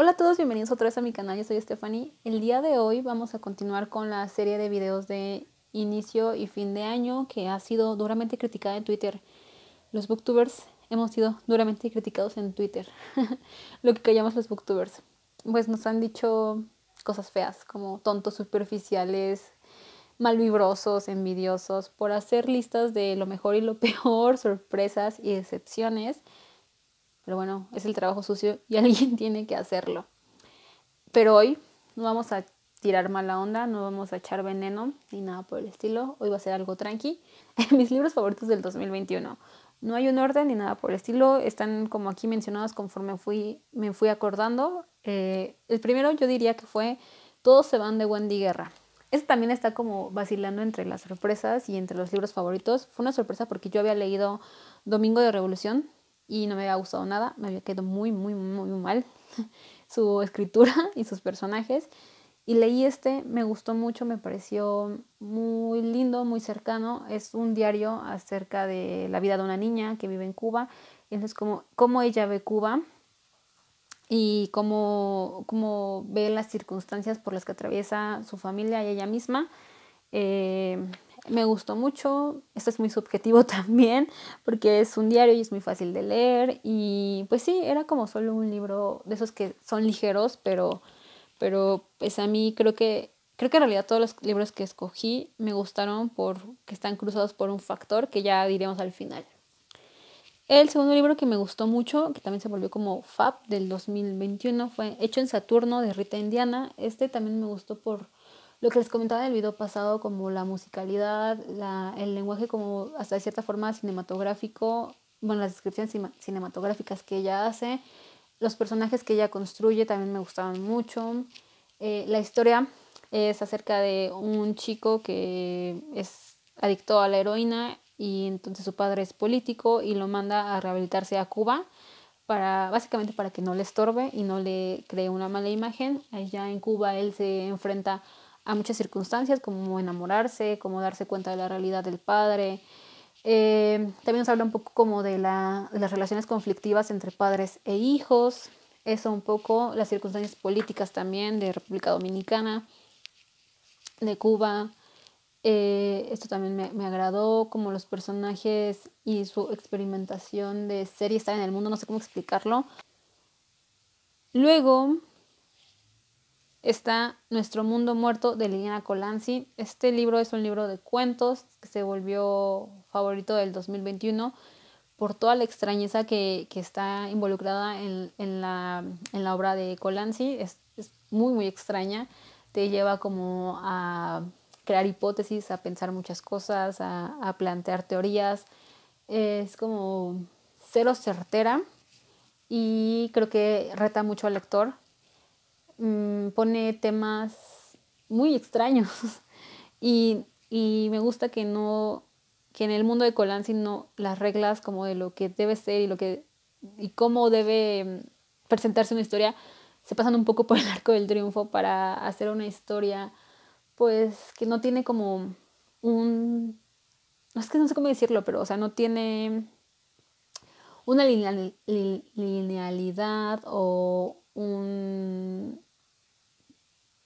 Hola a todos, bienvenidos otra vez a mi canal, yo soy Stephanie. El día de hoy vamos a continuar con la serie de videos de inicio y fin de año que ha sido duramente criticada en Twitter. Los booktubers hemos sido duramente criticados en Twitter, lo que callamos los booktubers. Pues nos han dicho cosas feas como tontos superficiales, malvibrosos, envidiosos, por hacer listas de lo mejor y lo peor, sorpresas y excepciones pero bueno, es el trabajo sucio y alguien tiene que hacerlo. Pero hoy no vamos a tirar mala onda, no vamos a echar veneno ni nada por el estilo. Hoy va a ser algo tranqui. Mis libros favoritos del 2021. No hay un orden ni nada por el estilo. Están como aquí mencionados conforme fui, me fui acordando. Eh, el primero yo diría que fue Todos se van de Wendy Guerra. Ese también está como vacilando entre las sorpresas y entre los libros favoritos. Fue una sorpresa porque yo había leído Domingo de Revolución y no me había gustado nada, me había quedado muy, muy, muy mal su escritura y sus personajes. Y leí este, me gustó mucho, me pareció muy lindo, muy cercano. Es un diario acerca de la vida de una niña que vive en Cuba. Entonces, cómo, ella ve Cuba y cómo, ve las circunstancias por las que atraviesa su familia y ella misma. Eh, me gustó mucho, esto es muy subjetivo también, porque es un diario y es muy fácil de leer y pues sí, era como solo un libro de esos que son ligeros, pero, pero pues a mí creo que, creo que en realidad todos los libros que escogí me gustaron porque están cruzados por un factor que ya diremos al final. El segundo libro que me gustó mucho, que también se volvió como FAB del 2021, fue Hecho en Saturno de Rita Indiana. Este también me gustó por lo que les comentaba del el video pasado, como la musicalidad, el lenguaje como hasta de cierta forma cinematográfico, bueno, las descripciones cinematográficas que ella hace, los personajes que ella construye también me gustaban mucho. Eh, la historia es acerca de un chico que es adicto a la heroína y entonces su padre es político y lo manda a rehabilitarse a Cuba para básicamente para que no le estorbe y no le cree una mala imagen. Allá en Cuba él se enfrenta a muchas circunstancias, como enamorarse, como darse cuenta de la realidad del padre. Eh, también nos habla un poco como de, las relaciones conflictivas entre padres e hijos, eso un poco, las circunstancias políticas también de República Dominicana, de Cuba. Eh, esto también me, me, agradó, como los personajes y su experimentación de ser y estar en el mundo, no sé cómo explicarlo. Luego está Nuestro Mundo Muerto de Liliana Colanzi. Este libro es un libro de cuentos que se volvió favorito del 2021 por toda la extrañeza que, está involucrada en, la, obra de Colanzi. Es, muy, muy extraña. Te lleva como a crear hipótesis, a pensar muchas cosas, a, a plantear teorías. Es como cero certera y creo que reta mucho al lector Mm, pone temas muy extraños y, y, me gusta que no que en el mundo de Colán sino las reglas como de lo que debe ser y lo que y cómo debe mm, presentarse una historia se pasan un poco por el arco del triunfo para hacer una historia pues que no tiene como un es que no sé cómo decirlo pero o sea no tiene una linealidad o un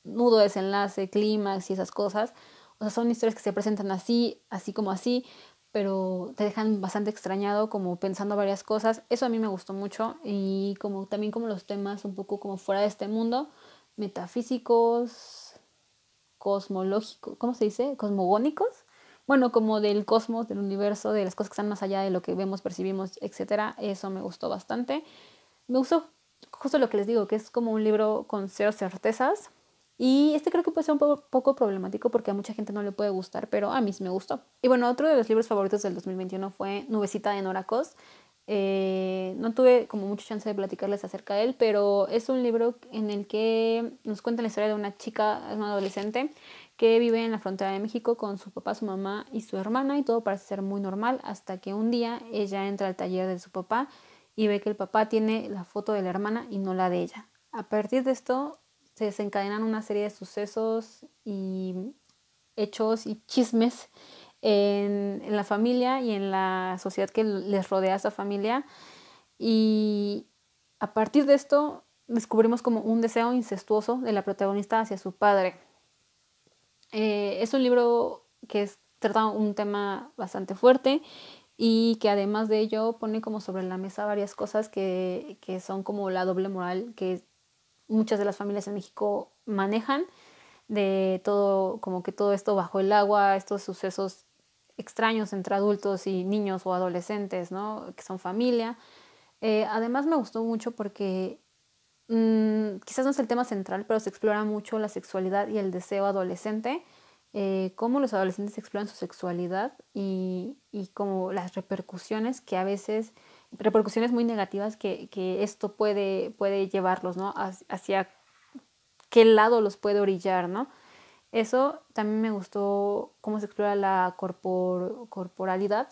nudo, desenlace, clímax y esas cosas. O sea, son historias que se presentan así, así como así, pero te dejan bastante extrañado, como pensando varias cosas. Eso a mí me gustó mucho y como también como los temas un poco como fuera de este mundo, metafísicos, cosmológicos, ¿cómo se dice? Cosmogónicos. Bueno, como del cosmos, del universo, de las cosas que están más allá de lo que vemos, percibimos, etcétera. Eso me gustó bastante. Me gustó justo lo que les digo, que es como un libro con ciertas certezas, y este creo que puede ser un poco, problemático porque a mucha gente no le puede gustar, pero a mí sí me gustó. Y bueno, otro de los libros favoritos del 2021 fue Nubecita de Noracos. Eh, no tuve como mucha chance de platicarles acerca de él, pero es un libro en el que nos cuenta la historia de una chica, una adolescente, que vive en la frontera de México con su papá, su mamá y su hermana y todo parece ser muy normal hasta que un día ella entra al taller de su papá y ve que el papá tiene la foto de la hermana y no la de ella. A partir de esto se desencadenan una serie de sucesos y hechos y chismes en, la familia y en la sociedad que les rodea a esa familia. Y a partir de esto descubrimos como un deseo incestuoso de la protagonista hacia su padre. Eh, es un libro que trata un tema bastante fuerte y que además de ello pone como sobre la mesa varias cosas que, que son como la doble moral que muchas de las familias en México manejan, de todo, como que todo esto bajo el agua, estos sucesos extraños entre adultos y niños o adolescentes, ¿no? Que son familia. Eh, además me gustó mucho porque mm, quizás no es el tema central, pero se explora mucho la sexualidad y el deseo adolescente, eh, cómo los adolescentes exploran su sexualidad y, y como las repercusiones que a veces repercusiones muy negativas que, esto puede, puede llevarlos, ¿no? Hacia qué lado los puede orillar, ¿no? Eso también me gustó cómo se explora la corporalidad,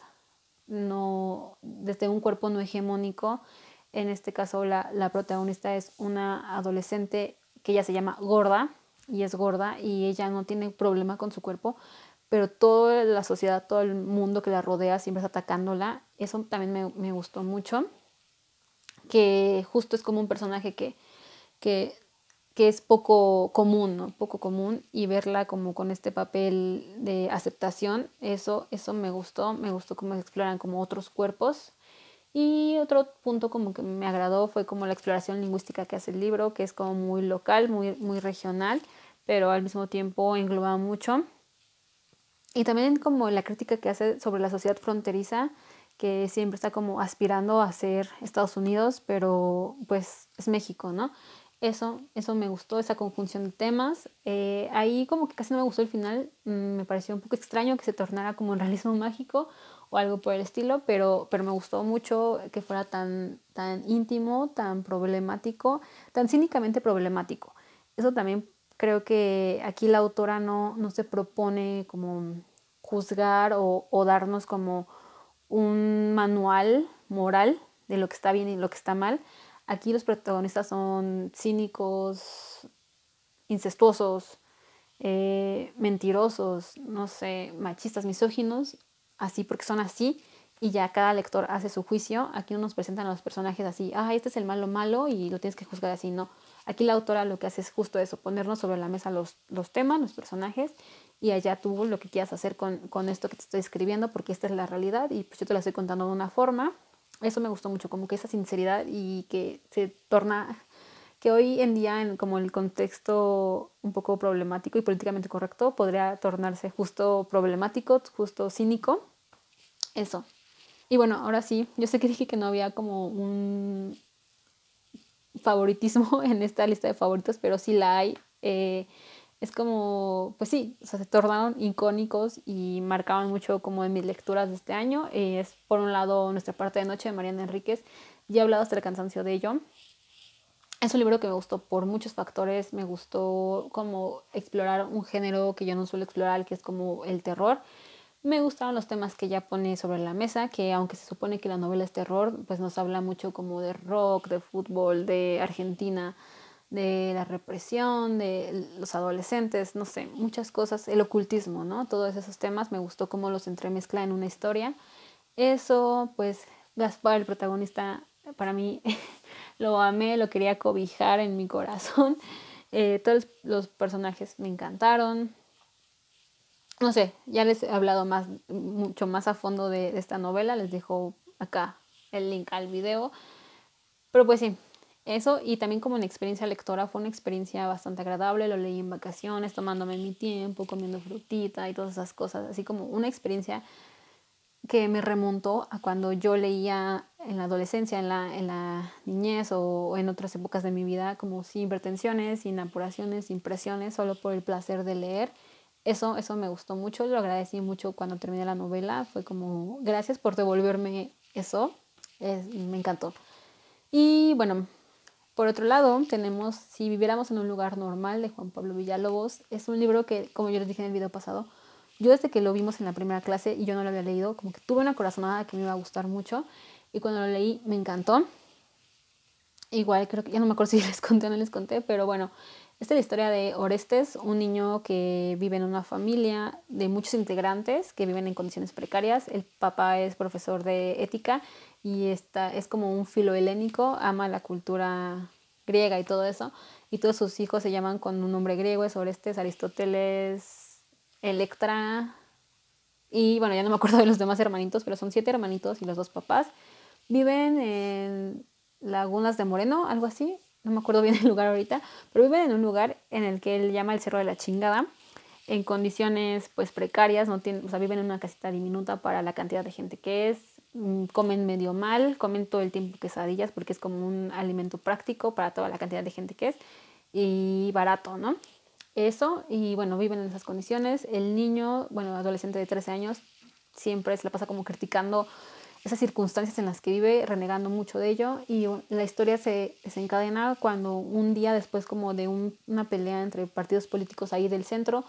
no, desde un cuerpo no hegemónico. En este caso, la, la, protagonista es una adolescente que ella se llama Gorda y es gorda y ella no tiene problema con su cuerpo, pero toda la sociedad, todo el mundo que la rodea siempre está atacándola. Eso también me, gustó mucho, que justo es como un personaje que, que, es poco común, ¿no? Poco común y verla como con este papel de aceptación, eso, eso me gustó, me gustó cómo exploran como otros cuerpos y otro punto como que me agradó fue como la exploración lingüística que hace el libro, que es como muy local, muy, muy regional, pero al mismo tiempo engloba mucho. Y también como la crítica que hace sobre la sociedad fronteriza, que siempre está como aspirando a ser Estados Unidos, pero pues es México, ¿no? Eso, eso me gustó, esa conjunción de temas. Eh, ahí como que casi no me gustó el final, mm, me pareció un poco extraño que se tornara como un realismo mágico o algo por el estilo, pero, pero me gustó mucho que fuera tan, tan íntimo, tan problemático, tan cínicamente problemático. Eso también Creo que aquí la autora no, no se propone como juzgar o, darnos como un manual moral de lo que está bien y lo que está mal. Aquí los protagonistas son cínicos, incestuosos, eh, mentirosos, no sé, machistas, misóginos, así porque son así y ya cada lector hace su juicio. Aquí uno nos presentan a los personajes así, ah, este es el malo malo y lo tienes que juzgar así, no. Aquí la autora lo que hace es justo eso, ponernos sobre la mesa los, temas, los personajes, y allá tú lo que quieras hacer con, con, esto que te estoy escribiendo, porque esta es la realidad y pues yo te la estoy contando de una forma. Eso me gustó mucho, como que esa sinceridad y que se torna, que hoy en día en como el contexto un poco problemático y políticamente correcto podría tornarse justo problemático, justo cínico. Eso. Y bueno, ahora sí, yo sé que dije que no había como un favoritismo en esta lista de favoritos, pero sí la hay. Eh, es como, pues sí, se tornaron icónicos y marcaban mucho como en mis lecturas de este año. es por un lado nuestra parte de noche de Mariana Enríquez, ya he hablado hasta el cansancio de ello. Es un libro que me gustó por muchos factores, me gustó como explorar un género que yo no suelo explorar, que es como el terror. Me gustaron los temas que ya pone sobre la mesa, que aunque se supone que la novela es terror, pues nos habla mucho como de rock, de fútbol, de Argentina, de la represión, de los adolescentes, no sé, muchas cosas, el ocultismo, ¿no? Todos esos temas, me gustó cómo los entremezcla en una historia. Eso, pues Gaspar, el protagonista, para mí lo amé, lo quería cobijar en mi corazón. Eh, todos los personajes me encantaron no sé, ya les he hablado más, mucho más a fondo de, esta novela, les dejo acá el link al video. Pero pues sí, eso y también como una experiencia lectora fue una experiencia bastante agradable, lo leí en vacaciones, tomándome mi tiempo, comiendo frutita y todas esas cosas, así como una experiencia que me remontó a cuando yo leía en la adolescencia, en la, niñez o, o, en otras épocas de mi vida, como sin pretensiones, sin apuraciones, sin presiones, solo por el placer de leer eso, me gustó mucho, lo agradecí mucho cuando terminé la novela, fue como, gracias por devolverme eso, me encantó. Y bueno, por otro lado, tenemos Si viviéramos en un lugar normal de Juan Pablo Villalobos, es un libro que, como yo les dije en el video pasado, yo desde que lo vimos en la primera clase y yo no lo había leído, como que tuve una corazonada que me iba a gustar mucho y cuando lo leí me encantó. Igual creo que ya no me acuerdo si les conté o no les conté, pero bueno, esta es la historia de Orestes, un niño que vive en una familia de muchos integrantes que viven en condiciones precarias. El papá es profesor de ética y está, es como un filo helénico, ama la cultura griega y todo eso. Y todos sus hijos se llaman con un nombre griego, es Orestes, Aristóteles, Electra. Y bueno, ya no me acuerdo de los demás hermanitos, pero son siete hermanitos y los dos papás. Viven en Lagunas de Moreno, algo así, no me acuerdo bien el lugar ahorita, pero viven en un lugar en el que él llama el Cerro de la Chingada, en condiciones pues precarias, no tienen, o sea, viven en una casita diminuta para la cantidad de gente que es, mm, comen medio mal, comen todo el tiempo quesadillas porque es como un alimento práctico para toda la cantidad de gente que es y barato, ¿no? Eso, y bueno, viven en esas condiciones. El niño, bueno, adolescente de 13 años, siempre se la pasa como criticando esas circunstancias en las que vive, renegando mucho de ello. Y la historia se desencadena cuando un día después como de una pelea entre partidos políticos ahí del centro,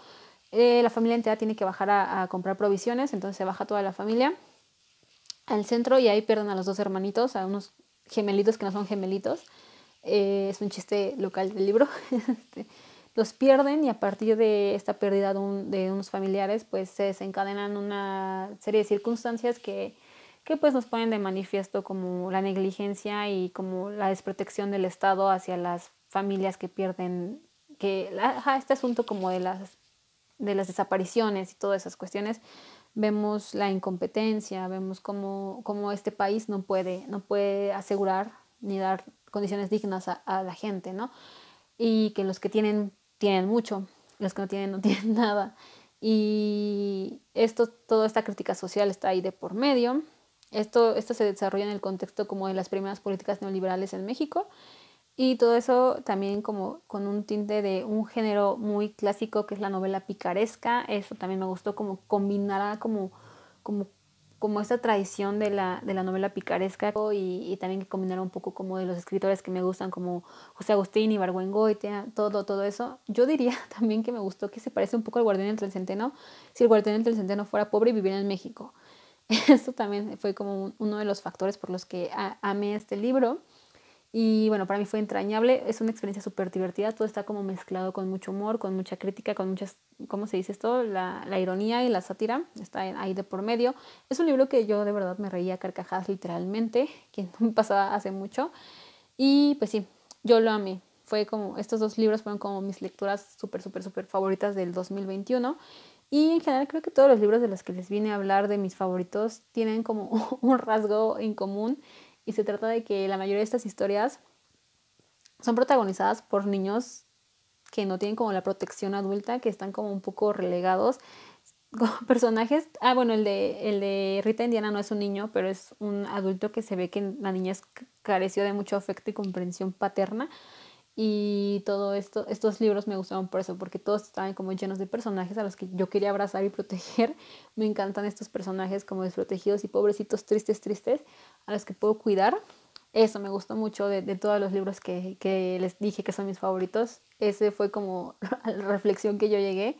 eh, la familia entera tiene que bajar a, comprar provisiones, entonces se baja toda la familia al centro y ahí pierden a los dos hermanitos, a unos gemelitos que no son gemelitos. Eh, es un chiste local del libro. Este, los pierden y a partir de esta pérdida de, de unos familiares, pues se desencadenan una serie de circunstancias que que pues nos ponen de manifiesto como la negligencia y como la desprotección del Estado hacia las familias que pierden, que este asunto como de las, de las desapariciones y todas esas cuestiones, vemos la incompetencia, vemos cómo, este país no puede, no puede asegurar ni dar condiciones dignas a, la gente, ¿no? Y que los que tienen, tienen mucho, los que no tienen, no tienen nada. Y esto, toda esta crítica social está ahí de por medio. Esto, esto se desarrolla en el contexto como de las primeras políticas neoliberales en México y todo eso también como con un tinte de un género muy clásico que es la novela picaresca. Eso también me gustó como combinar como, como, como esta tradición de la, de la novela picaresca y, también que combinara un poco como de los escritores que me gustan como José Agustín y Barguengoitia, todo, todo eso. Yo diría también que me gustó que se parece un poco al Guardián del Centeno si el Guardián del Centeno fuera pobre y viviera en México Esto también fue como uno de los factores por los que amé este libro. Y bueno, para mí fue entrañable, es una experiencia súper divertida, todo está como mezclado con mucho humor, con mucha crítica, con muchas, ¿cómo se dice esto? La, ironía y la sátira está ahí de por medio. Es un libro que yo de verdad me reía carcajadas literalmente, que no me pasaba hace mucho. Y pues sí, yo lo amé. Fue como, estos dos libros fueron como mis lecturas súper, súper, súper favoritas del 2021. Y en general creo que todos los libros de los que les vine a hablar de mis favoritos tienen como un rasgo en común y se trata de que la mayoría de estas historias son protagonizadas por niños que no tienen como la protección adulta, que están como un poco relegados. Personajes, ah bueno, el de, el de Rita Indiana no es un niño, pero es un adulto que se ve que la niña careció de mucho afecto y comprensión paterna. Y todo esto, estos libros me gustaron por eso, porque todos estaban como llenos de personajes a los que yo quería abrazar y proteger. Me encantan estos personajes como desprotegidos y pobrecitos, tristes, tristes, a los que puedo cuidar. Eso me gustó mucho de, todos los libros que, que les dije que son mis favoritos. Ese fue como la reflexión que yo llegué.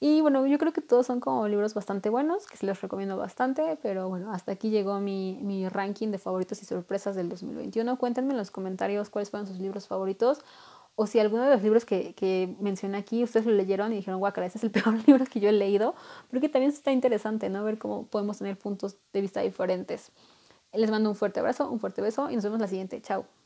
Y bueno, yo creo que todos son como libros bastante buenos, que se los recomiendo bastante, pero bueno, hasta aquí llegó mi, ranking de favoritos y sorpresas del 2021. Cuéntenme en los comentarios cuáles fueron sus libros favoritos o si alguno de los libros que, mencioné aquí ustedes lo leyeron y dijeron, guacara ese es el peor libro que yo he leído, pero que también está interesante, ¿no? Ver cómo podemos tener puntos de vista diferentes. Les mando un fuerte abrazo, un fuerte beso y nos vemos la siguiente. Chao.